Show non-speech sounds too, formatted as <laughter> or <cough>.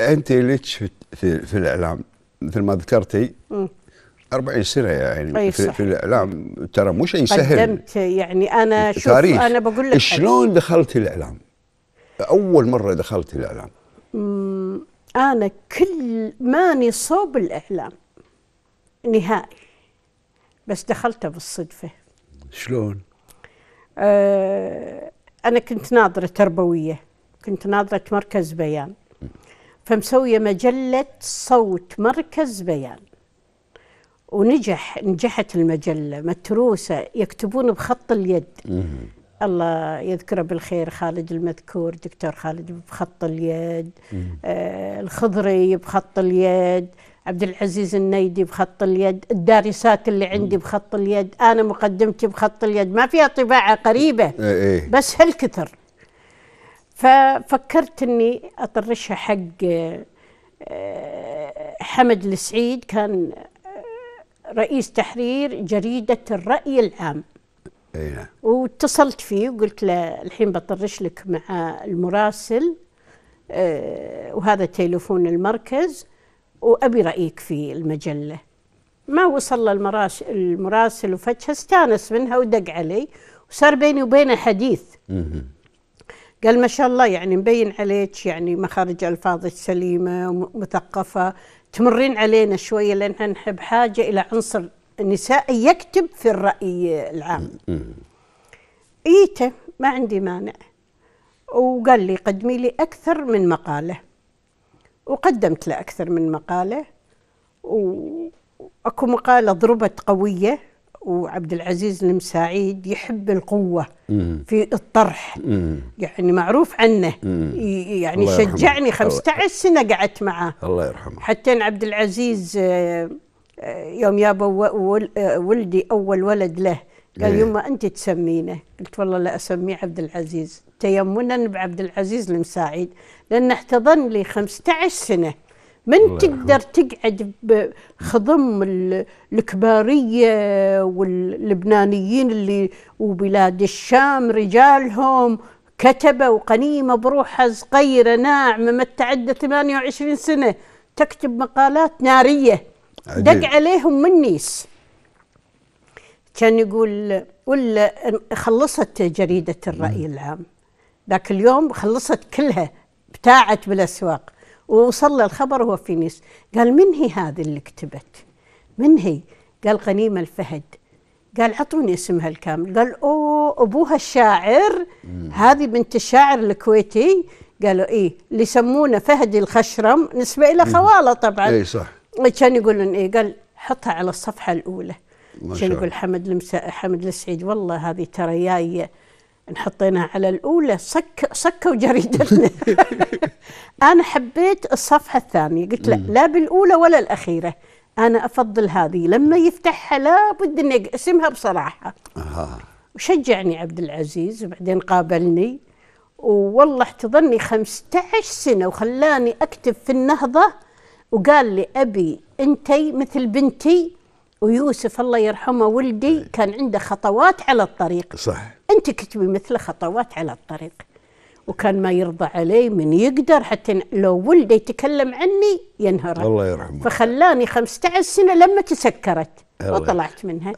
انت ليش في, في الاعلام مثل ما ذكرتي 40 سنه يعني في, في الاعلام ترى مو شيء سهل قدمت يعني انا شوف انا بقول لك شلون دخلت الاعلام؟ اول مره دخلت الاعلام انا كل ماني صوب الاعلام نهائي بس دخلته بالصدفه شلون؟ آه انا كنت ناظره تربويه كنت ناظره مركز بيان فمسوية مجلة صوت مركز بيان ونجح نجحت المجلة متروسة يكتبون بخط اليد الله يذكره بالخير خالد المذكور دكتور خالد بخط اليد آه الخضري بخط اليد عبد العزيز النيدي بخط اليد الدارسات اللي عندي بخط اليد انا مقدمتي بخط اليد ما فيها طباعه قريبه إيه، إيه. بس هالكثر ففكرت اني اطرشها حق آه، حمد السعيد كان آه، رئيس تحرير جريدة الرأي العام اينا. نعم. واتصلت فيه وقلت له الحين بطرش لك مع المراسل آه، وهذا تليفون المركز وأبي رأيك في المجلة ما وصل المراسل, المراسل وفتشة استانس منها ودق علي وصار بيني وبينه حديث قال ما شاء الله يعني مبين عليك يعني مخارج الفاظك سليمه ومثقفه تمرين علينا شويه لان احنا نحب حاجه الى عنصر نسائي يكتب في الراي العام. ايته ما عندي مانع. وقال لي قدمي لي اكثر من مقاله. وقدمت له اكثر من مقاله واكو مقاله ضربت قويه وعبد العزيز المساعيد يحب القوة في الطرح يعني معروف عنه يعني شجعني 15 سنة قعدت معه الله يرحمه حتى عبد العزيز آه، آه، يوم جاب آه، ولدي أول ولد له قال إيه. يما أنت تسمينه قلت والله لا أسميه عبد العزيز تيمنا بعبد العزيز المساعيد لأنه احتضن لي 15 سنة من تقدر تقعد بخضم الكبارية واللبنانيين اللي وبلاد الشام رجالهم كتبة وقنيمة بروحها صغيرة ناعمة تعدى 28 سنة تكتب مقالات نارية دق عليهم من نيس كان يقول ولا خلصت جريدة الرأي العام ذاك اليوم خلصت كلها بتاعت بالأسواق ووصل له الخبر وهو في نيس قال من هي هذه اللي كتبت من هي قال غنيمة الفهد قال عطوني اسمها الكامل قال أوه أبوها الشاعر هذه بنت الشاعر الكويتي قالوا إيه اللي يسمونه فهد الخشرم نسبة إلى خواله طبعا إيه صح كان يقولون إيه قال حطها على الصفحة الأولى كان يقول حمد حمد السعيد والله هذه ترى جايه نحطينا على الأولى صك سكوا جريدتنا <laughs> أنا حبيت الصفحة الثانية قلت لا لا بالأولى ولا الأخيرة أنا أفضل هذه لما يفتحها لابد أن أقسمها بصراحة آه. وشجعني عبد العزيز وبعدين قابلني والله احتضني 15 سنة وخلاني أكتب في النهضة وقال لي أبي أنتي مثل بنتي ويوسف الله يرحمه ولدي إيه. كان عنده خطوات على الطريق صح انت كتبي مثله خطوات على الطريق وكان ما يرضى علي من يقدر حتى لو ولدي يتكلم عني ينهره الله يرحمه فخلاني 15 سنه لما تسكرت وطلعت منها